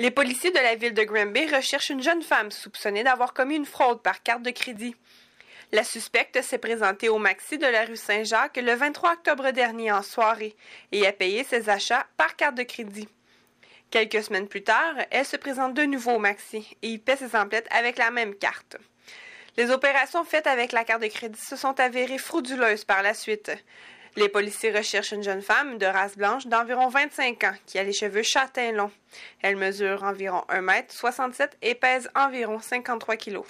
Les policiers de la ville de Granby recherchent une jeune femme soupçonnée d'avoir commis une fraude par carte de crédit. La suspecte s'est présentée au maxi de la rue Saint-Jacques le 23 octobre dernier en soirée et a payé ses achats par carte de crédit. Quelques semaines plus tard, elle se présente de nouveau au maxi et y paie ses emplettes avec la même carte. Les opérations faites avec la carte de crédit se sont avérées frauduleuses par la suite. Les policiers recherchent une jeune femme de race blanche d'environ 25 ans qui a les cheveux châtains longs. Elle mesure environ 1 m 67 et pèse environ 53 kg.